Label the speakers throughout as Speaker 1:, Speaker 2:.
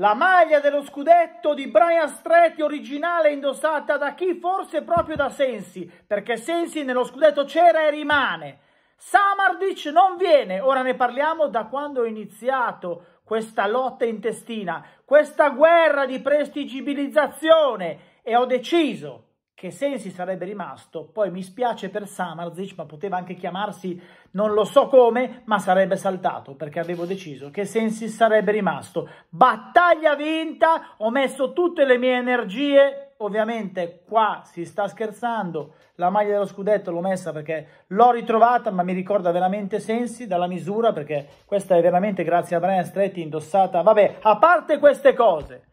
Speaker 1: La maglia dello scudetto di Brian Stretti originale indossata da chi? Forse proprio da Sensi, perché Sensi nello scudetto c'era e rimane. Samardic non viene, ora ne parliamo da quando è iniziato questa lotta intestina, questa guerra di prestigibilizzazione e ho deciso che Sensi sarebbe rimasto, poi mi spiace per Samarzic, ma poteva anche chiamarsi non lo so come, ma sarebbe saltato perché avevo deciso che Sensi sarebbe rimasto. Battaglia vinta, ho messo tutte le mie energie, ovviamente qua si sta scherzando, la maglia dello scudetto l'ho messa perché l'ho ritrovata, ma mi ricorda veramente Sensi dalla misura perché questa è veramente grazie a Brian Stretti indossata. Vabbè, a parte queste cose,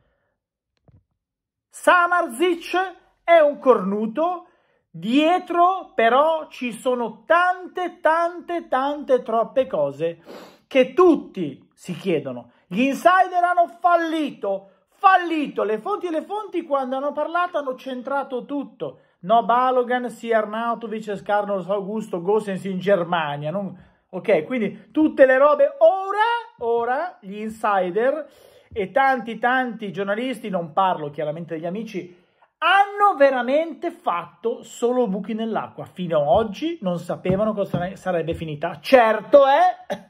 Speaker 1: Samarzic è un cornuto, dietro però ci sono tante, tante, tante, troppe cose che tutti si chiedono. Gli insider hanno fallito, fallito, le fonti e le fonti quando hanno parlato hanno centrato tutto. No Balogan, Siermautovic, Scarnos Augusto, Gossens in Germania, non... ok? Quindi tutte le robe ora, ora gli insider e tanti tanti giornalisti, non parlo chiaramente degli amici, hanno veramente fatto solo buchi nell'acqua. Fino ad oggi non sapevano cosa sarebbe finita. Certo è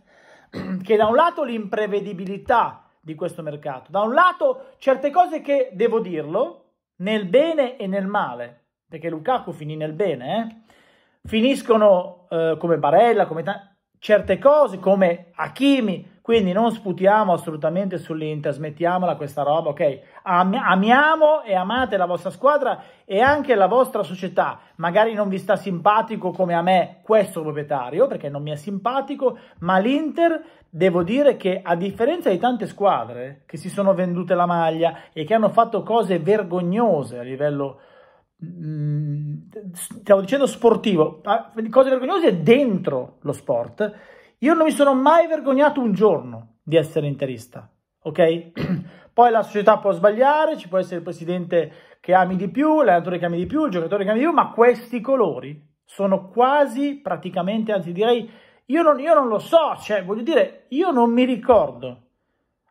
Speaker 1: che da un lato l'imprevedibilità di questo mercato, da un lato certe cose che, devo dirlo, nel bene e nel male, perché Lukaku finì nel bene, eh? finiscono eh, come Barella, come certe cose come Hakimi, quindi non sputiamo assolutamente sull'Inter, smettiamola questa roba, ok? amiamo e amate la vostra squadra e anche la vostra società. Magari non vi sta simpatico come a me questo proprietario, perché non mi è simpatico, ma l'Inter devo dire che a differenza di tante squadre che si sono vendute la maglia e che hanno fatto cose vergognose a livello mh, mm, mm, stavo dicendo sportivo, ah, cose vergognose dentro lo sport io non mi sono mai vergognato un giorno di essere interista, ok? Poi la società può sbagliare, ci può essere il presidente che ami di più, l'allenatore che ami di più, il giocatore che ami di più, ma questi colori sono quasi praticamente, anzi direi, io non, io non lo so, cioè voglio dire, io non mi ricordo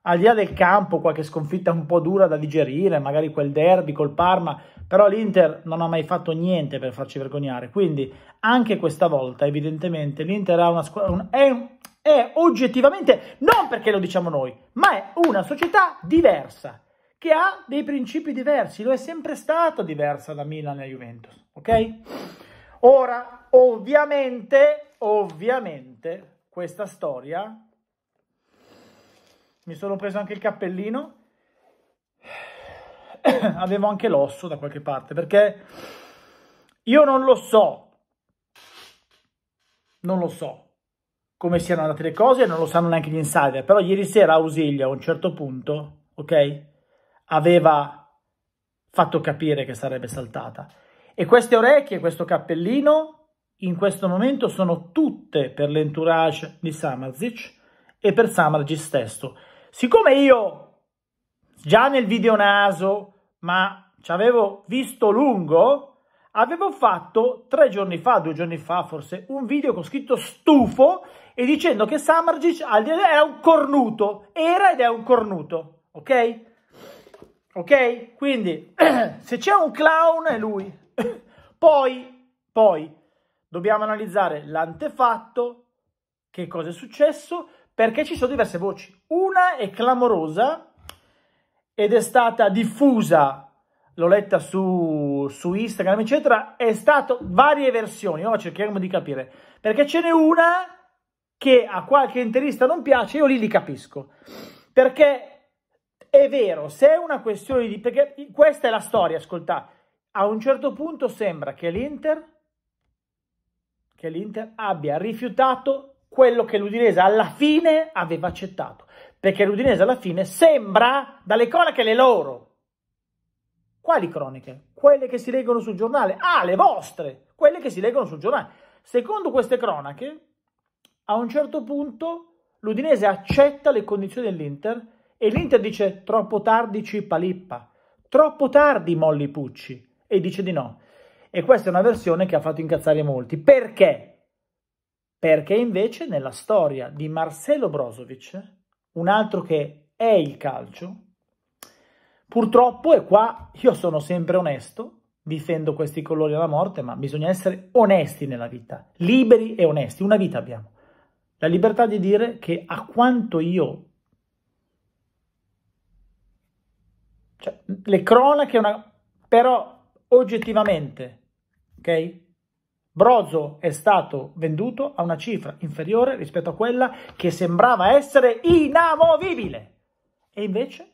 Speaker 1: al di là del campo qualche sconfitta un po' dura da digerire, magari quel derby col Parma, però l'Inter non ha mai fatto niente per farci vergognare, quindi anche questa volta evidentemente l'Inter ha una squadra, un, è, è oggettivamente, non perché lo diciamo noi, ma è una società diversa, che ha dei principi diversi, lo è sempre stata diversa da Milan e Juventus, ok? Ora, ovviamente, ovviamente, questa storia mi sono preso anche il cappellino, avevo anche l'osso da qualche parte, perché io non lo so, non lo so come siano andate le cose, non lo sanno neanche gli insider, però ieri sera Ausilia a un certo punto, ok, aveva fatto capire che sarebbe saltata. E queste orecchie, questo cappellino, in questo momento sono tutte per l'entourage di Samarzic e per Samarzic stesso. Siccome io già nel video naso, ma ci avevo visto lungo, avevo fatto tre giorni fa, due giorni fa forse, un video con scritto stufo e dicendo che Samargic è un cornuto, era ed è un cornuto, ok? Ok? Quindi se c'è un clown è lui. poi, poi dobbiamo analizzare l'antefatto, che cosa è successo perché ci sono diverse voci. Una è clamorosa ed è stata diffusa, l'ho letta su, su Instagram, eccetera, è stato varie versioni, ora cercheremo di capire, perché ce n'è una che a qualche interista non piace, io lì li capisco, perché è vero, se è una questione di... perché questa è la storia, ascoltate, a un certo punto sembra che l'Inter, che l'Inter abbia rifiutato quello che l'Udinese alla fine aveva accettato, perché l'Udinese alla fine sembra dalle cronache le loro. Quali cronache? Quelle che si leggono sul giornale. Ah, le vostre, quelle che si leggono sul giornale. Secondo queste cronache, a un certo punto l'Udinese accetta le condizioni dell'Inter e l'Inter dice troppo tardi Cipa lippa, troppo tardi molli Pucci e dice di no. E questa è una versione che ha fatto incazzare molti. Perché? perché invece nella storia di Marcelo Brozovic, un altro che è il calcio, purtroppo, e qua io sono sempre onesto, difendo questi colori alla morte, ma bisogna essere onesti nella vita, liberi e onesti, una vita abbiamo. La libertà di dire che a quanto io... Cioè, le cronache una... però oggettivamente, ok? Brozo è stato venduto a una cifra inferiore rispetto a quella che sembrava essere inamovibile. E invece,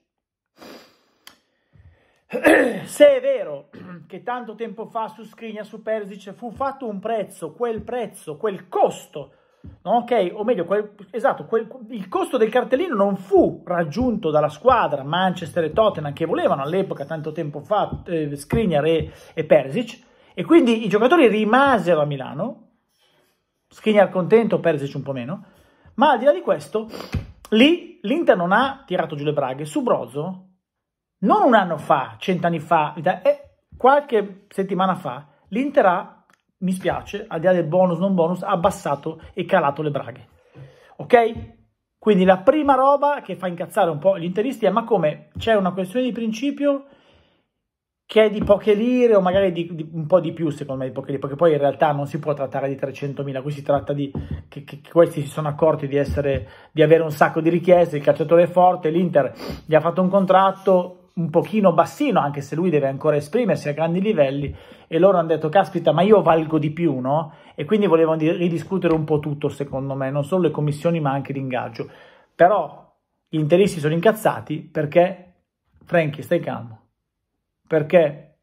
Speaker 1: se è vero che tanto tempo fa su Scrigna, su Persic, fu fatto un prezzo, quel prezzo, quel costo, no? ok? O meglio, quel, esatto, quel, il costo del cartellino non fu raggiunto dalla squadra Manchester e Tottenham che volevano all'epoca, tanto tempo fa, eh, Skriniar e, e Persic, e quindi i giocatori rimasero a Milano, Skriniar contento, Persic un po' meno, ma al di là di questo, lì l'Inter non ha tirato giù le braghe. Su Brozo, non un anno fa, cent'anni fa, e eh, qualche settimana fa, l'Inter ha, mi spiace, al di là del bonus, non bonus, abbassato e calato le braghe. Ok? Quindi la prima roba che fa incazzare un po' gli interisti è ma come c'è una questione di principio che è di poche lire o magari di, di, un po' di più secondo me di poche lire, perché poi in realtà non si può trattare di 300.000, qui si tratta di che, che, questi si sono accorti di, essere, di avere un sacco di richieste, il calciatore è forte, l'Inter gli ha fatto un contratto un pochino bassino, anche se lui deve ancora esprimersi a grandi livelli, e loro hanno detto, caspita, ma io valgo di più, no? E quindi volevano ridiscutere un po' tutto, secondo me, non solo le commissioni, ma anche l'ingaggio. Però gli interisti sono incazzati perché, Franky, stai calmo perché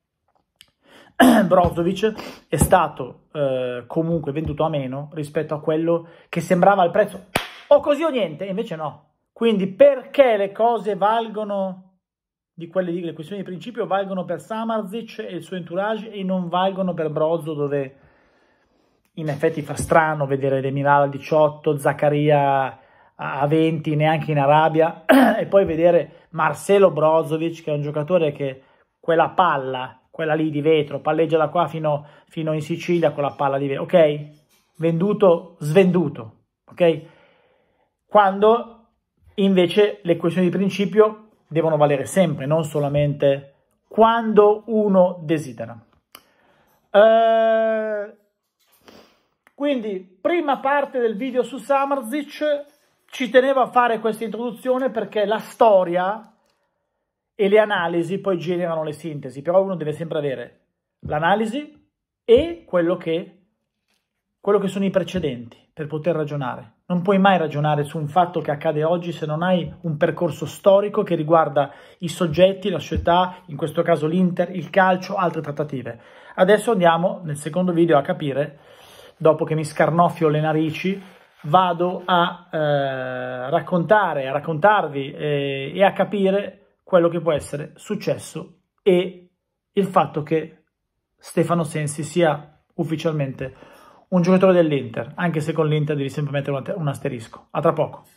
Speaker 1: Brozovic è stato eh, comunque venduto a meno rispetto a quello che sembrava il prezzo o così o niente, invece no. Quindi perché le cose valgono di quelle di, le questioni di principio valgono per Samarzic e il suo entourage e non valgono per Brozzo dove in effetti fa strano vedere Demiral a 18, Zaccaria a 20, neanche in Arabia e poi vedere Marcelo Brozovic che è un giocatore che quella palla, quella lì di vetro, palleggia da qua fino, fino in Sicilia con la palla di vetro, ok? Venduto, svenduto, ok? Quando invece le questioni di principio devono valere sempre, non solamente quando uno desidera. Eh, quindi, prima parte del video su Samarzic, ci tenevo a fare questa introduzione perché la storia e le analisi poi generano le sintesi, però uno deve sempre avere l'analisi e quello che, quello che sono i precedenti per poter ragionare. Non puoi mai ragionare su un fatto che accade oggi se non hai un percorso storico che riguarda i soggetti, la società, in questo caso l'Inter, il calcio, altre trattative. Adesso andiamo nel secondo video a capire, dopo che mi scarnoffio le narici, vado a eh, raccontare, a raccontarvi eh, e a capire quello che può essere successo e il fatto che Stefano Sensi sia ufficialmente un giocatore dell'Inter, anche se con l'Inter devi sempre mettere un asterisco. A tra poco.